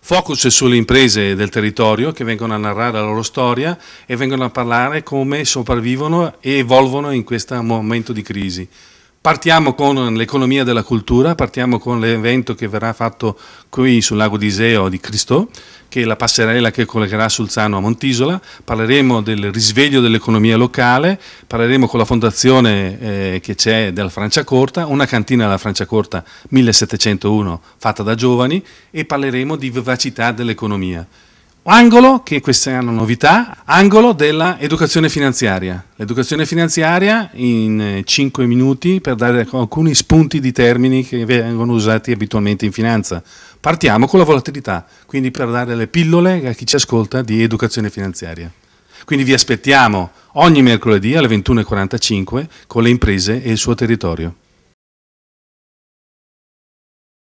Focus sulle imprese del territorio che vengono a narrare la loro storia e vengono a parlare come sopravvivono e evolvono in questo momento di crisi. Partiamo con l'economia della cultura, partiamo con l'evento che verrà fatto qui sul lago di Iseo di Cristo, che è la passerella che collegherà Sulzano a Montisola, parleremo del risveglio dell'economia locale, parleremo con la fondazione eh, che c'è della Francia Corta, una cantina della Francia Corta 1701 fatta da giovani e parleremo di vivacità dell'economia angolo, che questa è una novità, angolo dell'educazione finanziaria. L'educazione finanziaria in 5 eh, minuti per dare alcuni spunti di termini che vengono usati abitualmente in finanza. Partiamo con la volatilità, quindi per dare le pillole a chi ci ascolta di educazione finanziaria. Quindi vi aspettiamo ogni mercoledì alle 21.45 con le imprese e il suo territorio.